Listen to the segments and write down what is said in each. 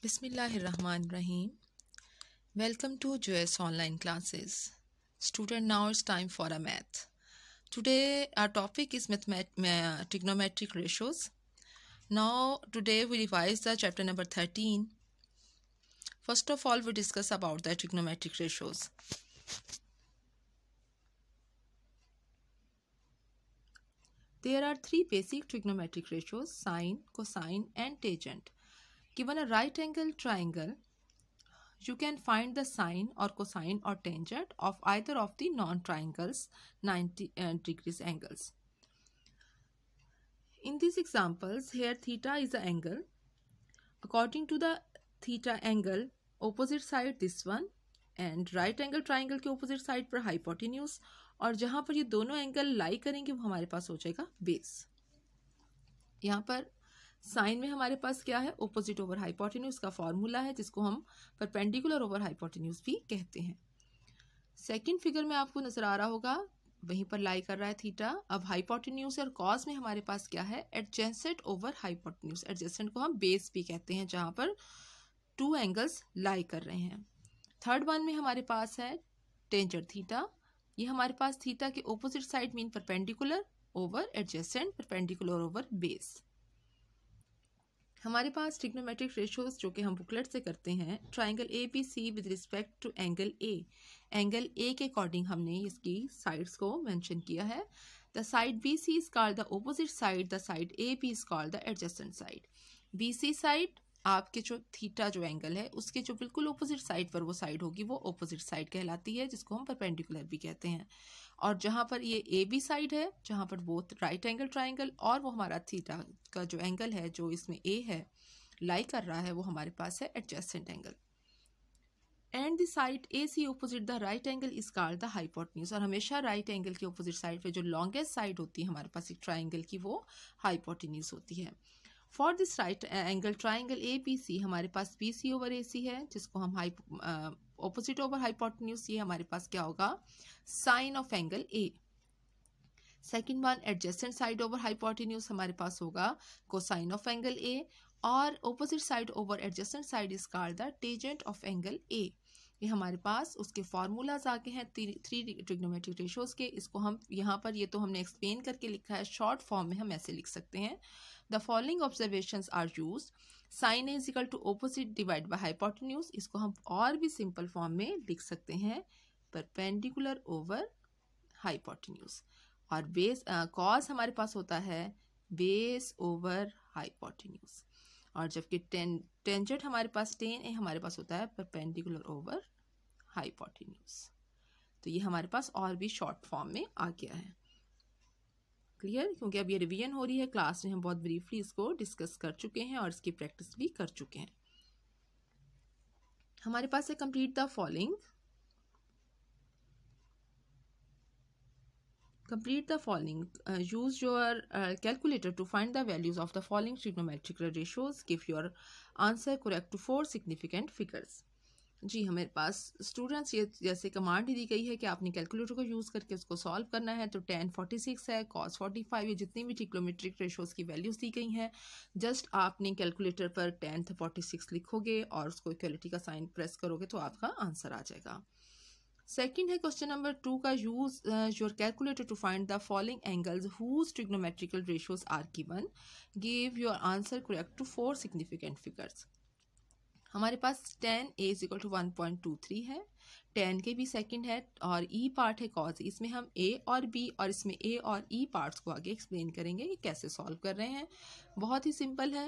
Bismillahirrahmanirrahim. Welcome to JS online classes. Student now it's time for a math. Today our topic is trigonometric ratios. Now today we revise the chapter number 13. First of all we discuss about the trigonometric ratios. There are three basic trigonometric ratios sine, cosine and tangent. given a right angle triangle you can find the sine or cosine or tangent of either of the non-triangles 90 uh, degrees angles. In these examples, here theta is the angle. According to the theta angle, opposite side this one and right angle triangle ke opposite side par hypotenuse और जहाँ पर ये दोनों angle लाई करेंगे वो हमारे पास हो जाएगा बेस यहाँ पर साइन में हमारे पास क्या है ओपोजिट ओवर हाइपोटेन्यूज का फॉर्मूला है जिसको हम परपेंडिकुलर ओवर हाइपोटेन्यूज भी कहते हैं सेकेंड फिगर में आपको नजर आ रहा होगा वहीं पर लाई कर रहा है थीटा अब हाइपोटेन्यूज और कॉस में हमारे पास क्या है एडजेंसेंट ओवर हाइपोटेन्यूज एडजेंसेंट को हम बेस भी कहते हैं जहाँ पर टू एंगल्स लाई कर रहे हैं थर्ड वन में हमारे पास है टेंजर थीटा ये हमारे पास थीटा के opposite side mean perpendicular over adjacent perpendicular over base हमारे पास ट्रिग्नोमेट्रिक रेशोज जो कि हम बुकलेट से करते हैं triangle A B C with respect to angle A angle A के अकॉर्डिंग हमने इसकी साइड्स को मेंशन किया है the side B C is call the opposite side the side A B is call the adjacent side B C side आपके जो theta जो angle है उसके जो बिल्कुल ओपोजिट साइड पर वो साइड होगी वो ओपोजिट साइड कहलाती है जिसको हम परपेंडिकुलर भी कहते हैं और जहाँ पर ये ए बी साइड है जहाँ पर बोथ राइट एंगल ट्राइंगल और वो हमारा थीटा का जो एंगल है जो इसमें ए है लाई कर रहा है वो हमारे पास है adjacent angle and the side A C opposite the right angle is call the hypotenuse और हमेशा राइट एंगल के ओपोजिट साइड पे जो लॉन्गेस्ट साइड होती है हमारे पास एक ट्राइंगल की वो हाइपोटन्यूज होती है for this right angle triangle A B C हमारे पास बी सी ओवर ए सी है जिसको हम हाई ऑपोजिट ओवर हाइपोटन्यूज ये हमारे पास क्या होगा sine of angle A second one adjacent side over hypotenuse हमारे पास होगा कोसाइन ऑफ एंगल ए और opposite side over adjacent side is call the tangent of angle A ये हमारे पास उसके फार्मूलाज आगे हैं थ्री ट्रिग्नोमेट्रिक रेशोज के इसको हम यहाँ पर ये तो हमने एक्सप्लेन करके लिखा है शॉर्ट फॉर्म में हम ऐसे लिख सकते हैं the following observation are use sine is equal to opposite divide by hypotenuse इसको हम और भी सिंपल फॉर्म में लिख सकते हैं पर पेंडिकुलर ओवर हाइपोटन्यूज और बेस कॉज uh, हमारे पास होता है बेस ओवर हाइपोटन्यूज और जबकि टें टेंजेट हमारे पास टेन ए हमारे पास होता है पर पेंडिकुलर ओवर हाइपोटन्यूज तो ये हमारे पास और भी शॉर्ट फॉर्म में आ गया है क्लियर क्योंकि अब ये रिवीजन हो रही है क्लास में हम बहुत ब्रीफली इसको डिस्कस कर चुके हैं और इसकी प्रैक्टिस भी कर चुके हैं हमारे पास है complete the following complete the following use your calculator to find the values of the following trigonometrical ratios give your answer correct to four significant figures जी हमारे पास स्टूडेंट्स ये जैसे कमांड ही दी गई है कि आपने कैलकुलेटर को यूज़ करके उसको सॉल्व करना है तो टेन फोर्टी सिक्स है कॉस फोर्टी फाइव ये जितनी भी टिक्लोमेट्रिक रेशोज़ की वैल्यूज़ दी गई हैं जस्ट आपने कैलकुलेटर पर टेन फोर्टी सिक्स लिखोगे और उसको इक्वलिटी का साइन प्रेस करोगे तो आपका आंसर आ जाएगा सेकेंड है क्वेश्चन नंबर टू का use your calculator to find the following angles whose trigonometrical ratios are given give your answer correct to four significant figures हमारे पास tan A is equal to one point two three है tan के भी second है और E e part है cos इसमें हम ए और बी और इसमें ए और ई e पार्ट्स को आगे एक्सप्लेन करेंगे कि कैसे सॉल्व कर रहे हैं बहुत ही सिंपल है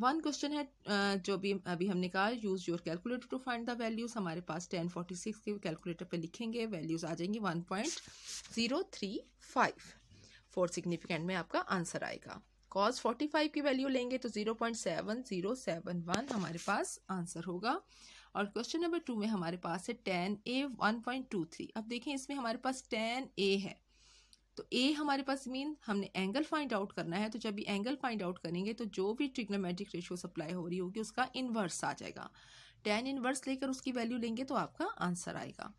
वन क्वेश्चन है जो भी अभी हमने कहा use your calculator to find the values हमारे पास टेन फोर्टी सिक्स के कैलकुलेटर पे लिखेंगे वैल्यूज़ आ जाएंगी one point zero three five four significant में आपका आंसर आएगा कॉज फोर्टी फाइव की वैल्यू लेंगे तो zero point seven zero seven one हमारे पास आंसर होगा और क्वेश्चन नंबर टू में हमारे पास है tan A one point two three अब देखें इसमें हमारे पास टेन ए है तो ए हमारे पास मीन हमने एंगल फाइंड आउट करना है तो जब भी एंगल फाइंड आउट करेंगे तो जो भी ट्रिग्नोमेट्रिक रेशियो सप्लाई हो रही होगी उसका इन्वर्स आ जाएगा टेन इन्वर्स लेकर उसकी वैल्यू लेंगे तो आपका आंसर आएगा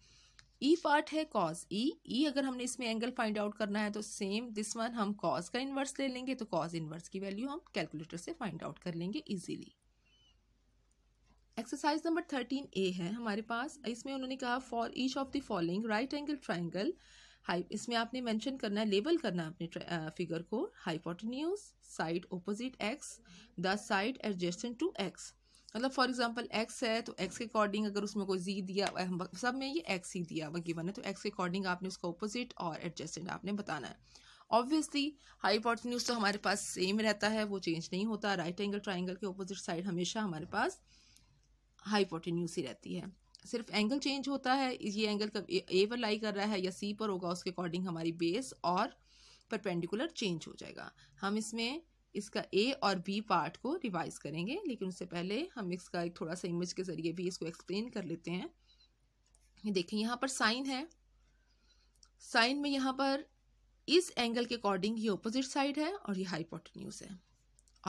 ई e पार्ट है कॉज ई ई अगर हमने इसमें एंगल फाइंड आउट करना है तो सेम दिस वन हम कॉज का इन्वर्स ले लेंगे तो कॉज इन्वर्स की वैल्यू हम कैलकुलेटर से फाइंड आउट कर लेंगे easily exercise number thirteen A है हमारे पास इसमें उन्होंने कहा for each of the following right angle triangle हाई इसमें आपने मेंशन करना है लेबल करना है अपने फिगर uh, को hypotenuse side opposite X the side adjacent to X मतलब फॉर एग्जाम्पल एक्स है तो एक्स के अकॉर्डिंग अगर उसमें कोई जी दिया सब में ये एक्स ही दिया हुआ गिवन है तो एक्स के अकॉर्डिंग आपने उसका ऑपोजिट और एडजस्टेड आपने बताना है ऑब्वियसली हाईपोटन्यूज तो हमारे पास सेम रहता है वो चेंज नहीं होता राइट एंगल ट्राइंगल के अपोजिट साइड हमेशा हमारे पास हाईपोटन्यूज ही रहती है सिर्फ एंगल चेंज होता है ये एंगल कब ए पर लाई कर रहा है या सी पर होगा उसके अकॉर्डिंग हमारी बेस और परपेंडिकुलर चेंज हो जाएगा हम इसमें इसका ए और बी पार्ट को रिवाइज करेंगे लेकिन उससे पहले हम इसका एक थोड़ा सा इमेज के ज़रिए भी इसको एक्सप्लेन कर लेते हैं ये देखें यहाँ पर साइन है साइन में यहाँ पर इस एंगल के अकॉर्डिंग ये ऑपोजिट साइड है और ये हाइपोटेन्यूज है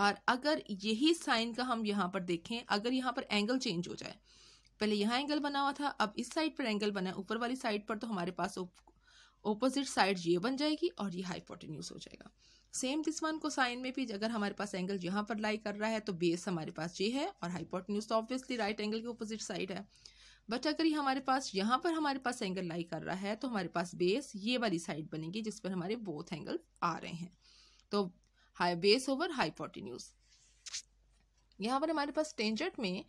और अगर यही साइन का हम यहाँ पर देखें अगर यहाँ पर एंगल चेंज हो जाए पहले यहाँ एंगल बना हुआ था अब इस साइड पर एंगल बना है ऊपर वाली साइड पर तो हमारे पास ओपोजिट साइड ये बन जाएगी और ये हाइपोटेन्यूज हो जाएगा सेम दिस वन को साइन में भी अगर हमारे पास एंगल यहाँ पर लाई कर रहा है तो बेस हमारे पास ये है और न्यूज तो ऑब्वियसली राइट एंगल की ऑपोजिट साइड है बट अगर ये हमारे पास यहाँ पर हमारे पास एंगल लाई कर रहा है तो हमारे पास बेस ये वाली साइड बनेगी जिस पर हमारे बोथ एंगल आ रहे हैं तो हाई बेस ओवर न्यूज यहाँ पर हमारे पास टेंजेंट में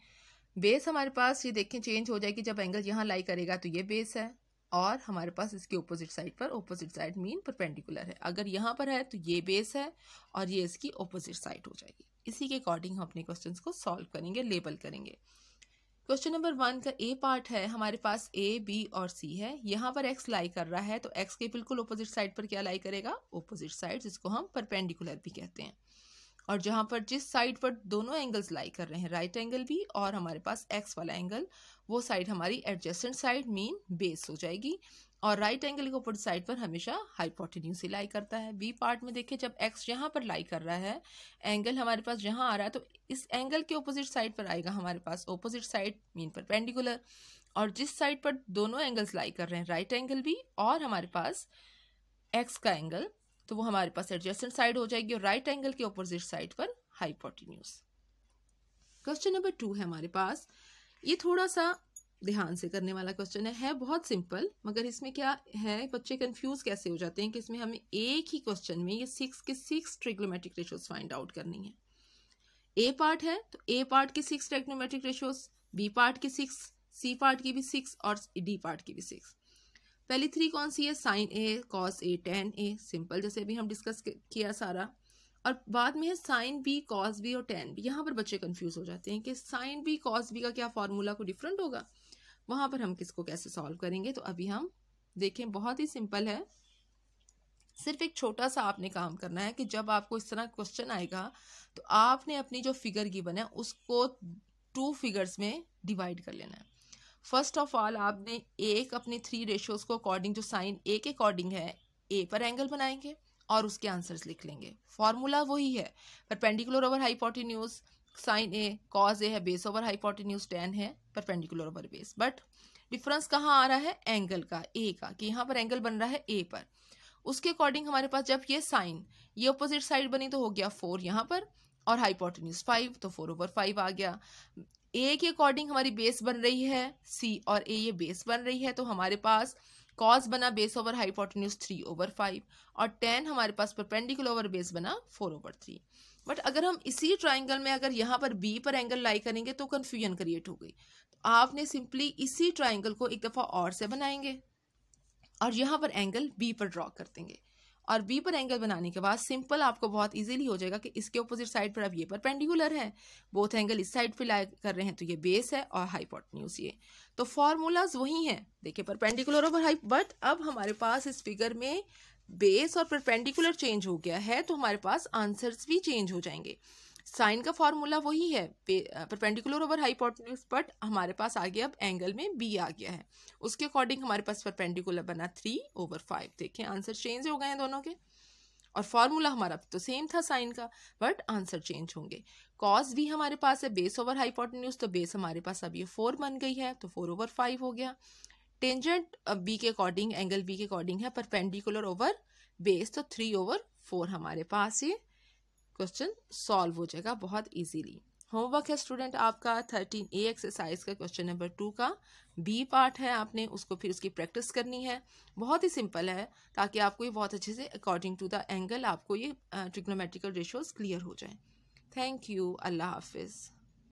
बेस हमारे पास ये देखें चेंज हो जाएगी जब एंगल यहाँ लाई करेगा तो ये बेस है और हमारे पास इसके ऑपोजिट साइड पर ऑपोजिट साइड मीन परपेंडिकुलर है अगर यहाँ पर है तो ये बेस है और ये इसकी ऑपोजिट साइड हो जाएगी इसी के अकॉर्डिंग हम अपने क्वेश्चन को सॉल्व करेंगे लेबल करेंगे क्वेश्चन नंबर वन का ए पार्ट है हमारे पास ए बी और सी है यहाँ पर एक्स लाई कर रहा है तो एक्स के बिल्कुल ऑपोजिट साइड पर क्या लाई करेगा ऑपोजिट साइड जिसको हम परपेंडिकुलर भी कहते हैं और जहाँ पर जिस साइड पर दोनों एंगल्स लाई कर रहे हैं राइट एंगल भी और हमारे पास एक्स वाला एंगल वो साइड हमारी एडजस्टेंट साइड मीन बेस हो जाएगी और राइट एंगल के ऊपर साइड पर हमेशा हाइपोटेन्यूज ही लाई करता है बी पार्ट में देखिए जब एक्स यहाँ पर लाई कर रहा है एंगल हमारे पास यहाँ आ रहा है तो इस एंगल के ऑपोजिट साइड पर आएगा हमारे पास ऑपोजिट साइड मीन पर पेंडिकुलर और जिस साइड पर दोनों एंगल्स लाई कर रहे हैं राइट right एंगल भी और हमारे पास एक्स का एंगल तो वो हमारे पास एडजस्टेंट साइड हो जाएगी और राइट एंगल के ऑपोजिट साइड पर हाइपोटिन्यूज क्वेश्चन नंबर टू है हमारे पास ये थोड़ा सा ध्यान से करने वाला क्वेश्चन है, है बहुत सिंपल मगर इसमें क्या है बच्चे कंफ्यूज कैसे हो जाते हैं कि इसमें हमें एक ही क्वेश्चन में ये सिक्स के six trigonometric ratios find out करनी है ए पार्ट है तो ए पार्ट के six trigonometric ratios B part के सिक्स सी पार्ट की भी सिक्स और डी पार्ट की भी सिक्स पहली थ्री कौन सी है sine A cos A tan A simple जैसे अभी हम डिस्कस किया सारा और बाद में है साइन बी कॉस बी और टेन बी यहाँ पर बच्चे कन्फ्यूज हो जाते हैं कि साइन बी कॉस बी का क्या फार्मूला को डिफरेंट होगा वहाँ पर हम किसको कैसे सॉल्व करेंगे तो अभी हम देखें बहुत ही सिंपल है सिर्फ एक छोटा सा आपने काम करना है कि जब आपको इस तरह क्वेश्चन आएगा तो आपने अपनी जो फिगर गिवन है उसको टू फिगर्स में डिवाइड कर लेना है फर्स्ट ऑफ ऑल आपने एक अपने थ्री रेशियोज को अकॉर्डिंग जो साइन ए के अकॉर्डिंग है ए पर एंगल बनाएंगे और उसके आंसर्स लिख लेंगे फॉर्मूला वही है perpendicular over news sine A cos A है बेस ओवर न्यूज टेन है perpendicular over base but difference कहाँ आ रहा है एंगल का ए का कि यहाँ पर एंगल बन रहा है ए पर उसके अकॉर्डिंग हमारे पास जब ये साइन ये अपोजिट साइड बनी तो हो गया फोर यहाँ पर और हाइपोटेन्यूज फाइव तो फोर ओवर फाइव आ गया ए के अकॉर्डिंग हमारी बेस बन रही है सी और ए ये बेस बन रही है तो हमारे पास कॉस बना base over hypotenuse three over five और टेन हमारे पास परपेंडिकुलर ओवर बेस बना फोर ओवर थ्री बट अगर हम इसी ट्राइंगल में अगर यहाँ पर बी पर एंगल लाई करेंगे तो कन्फ्यूजन क्रिएट हो गई तो आपने सिंपली इसी ट्राइंगल को एक दफ़ा और से बनाएंगे और यहाँ पर एंगल बी पर ड्रॉ कर देंगे और बी पर एंगल बनाने के बाद सिंपल आपको बहुत इजीली हो जाएगा कि इसके ऑपोजिट साइड पर अब ये पर पेंडिकुलर है बोथ एंगल इस साइड पर लाए कर रहे हैं तो ये बेस है और न्यूज ये तो फॉर्मूलाज वही हैं देखिए परपेंडिकुलर ओवर हाई बट अब हमारे पास इस फिगर में बेस और परपेंडिकुलर चेंज हो गया है तो हमारे पास आंसर्स भी चेंज हो जाएंगे साइन का फॉर्मूला वही है परपेंडिकुलर ओवर हाइपोटेन्यूज बट हमारे पास आगे अब एंगल में बी आ गया है उसके अकॉर्डिंग हमारे पास परपेंडिकुलर बना थ्री ओवर फाइव देखें आंसर चेंज हो गए हैं दोनों के और फॉर्मूला हमारा तो सेम था साइन का बट आंसर चेंज होंगे कॉज भी हमारे पास है बेस ओवर हाइपोटेन्यूज तो बेस हमारे पास अब ये फोर बन गई है तो फोर ओवर फाइव हो गया टेंजेंट बी के अकॉर्डिंग एंगल बी के अकॉर्डिंग है परपेंडिकुलर ओवर बेस तो थ्री ओवर फोर हमारे पास ये क्वेश्चन सॉल्व हो जाएगा बहुत इजीली होमवर्क है स्टूडेंट आपका थर्टीन ए एक्सरसाइज का क्वेश्चन नंबर टू का बी पार्ट है आपने उसको फिर उसकी प्रैक्टिस करनी है बहुत ही सिंपल है ताकि आपको ये बहुत अच्छे से अकॉर्डिंग टू द एंगल आपको ये ट्रिग्नोमेट्रिकल रेशोज क्लियर हो जाए थैंक यू अल्लाह हाफिज़